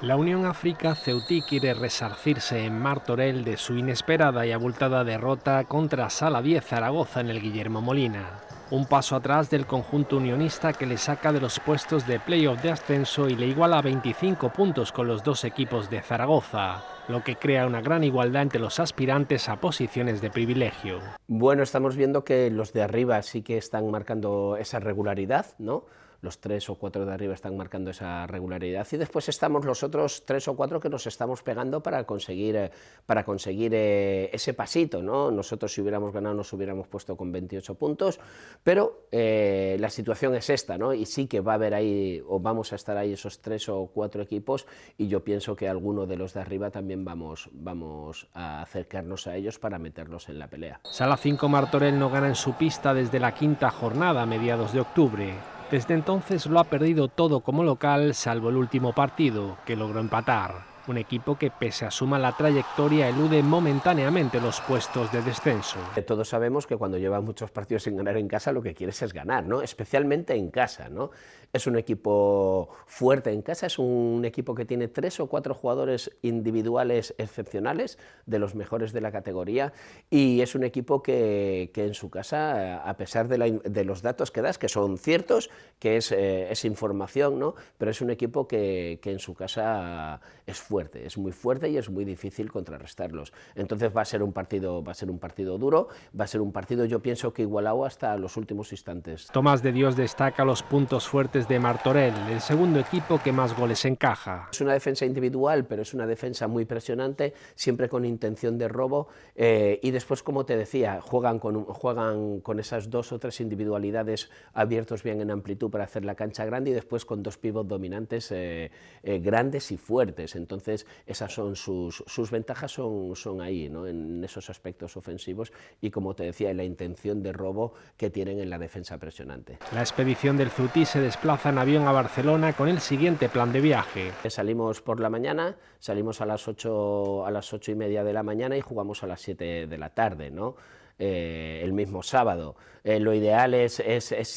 La Unión África Ceutí quiere resarcirse en Martorell de su inesperada y abultada derrota contra Sala 10 Zaragoza en el Guillermo Molina. Un paso atrás del conjunto unionista que le saca de los puestos de playoff de ascenso y le iguala 25 puntos con los dos equipos de Zaragoza, lo que crea una gran igualdad entre los aspirantes a posiciones de privilegio. Bueno, estamos viendo que los de arriba sí que están marcando esa regularidad, ¿no? los tres o cuatro de arriba están marcando esa regularidad y después estamos los otros tres o cuatro que nos estamos pegando para conseguir, eh, para conseguir eh, ese pasito. ¿no? Nosotros si hubiéramos ganado nos hubiéramos puesto con 28 puntos, pero eh, la situación es esta ¿no? y sí que va a haber ahí o vamos a estar ahí esos tres o cuatro equipos y yo pienso que alguno de los de arriba también vamos, vamos a acercarnos a ellos para meterlos en la pelea. Sala 5 Martorell no gana en su pista desde la quinta jornada a mediados de octubre. Desde entonces lo ha perdido todo como local, salvo el último partido, que logró empatar un equipo que pese a su mala trayectoria elude momentáneamente los puestos de descenso. Todos sabemos que cuando llevas muchos partidos sin ganar en casa lo que quieres es ganar, ¿no? especialmente en casa. ¿no? Es un equipo fuerte en casa, es un equipo que tiene tres o cuatro jugadores individuales excepcionales, de los mejores de la categoría, y es un equipo que, en su casa, a pesar de, los datos que das, que son ciertos, que es, eh, es información, ¿no? pero es un equipo que en su casa es fuerte fuerte, es muy fuerte y es muy difícil contrarrestarlos. Entonces va a ser un partido, va a ser un partido duro, va a ser un partido yo pienso que igualado hasta los últimos instantes. Tomás de Dios destaca los puntos fuertes de Martorell, el segundo equipo que más goles encaja. Es una defensa individual, pero es una defensa muy presionante, siempre con intención de robo eh, y después como te decía, juegan con, juegan con esas dos o tres individualidades abiertos bien en amplitud para hacer la cancha grande y después con dos pivots dominantes eh, eh, grandes y fuertes. Entonces entonces, esas son sus, sus ventajas, son, son ahí, ¿no? en esos aspectos ofensivos y, como te decía, en la intención de robo que tienen en la defensa presionante. La expedición del Zutí se desplaza en avión a Barcelona con el siguiente plan de viaje. Salimos por la mañana, salimos a las 8, a las y media de la mañana y jugamos a las 7 de la tarde. ¿no? Eh, el mismo sábado. Eh, lo ideal es,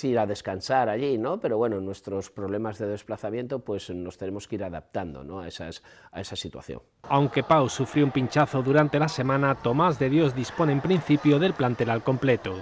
ir a descansar allí, ¿no? pero bueno, nuestros problemas de desplazamiento pues nos tenemos que ir adaptando ¿no? a, a esa situación. Aunque Pau sufrió un pinchazo durante la semana, Tomás de Dios dispone en principio del plantel al completo.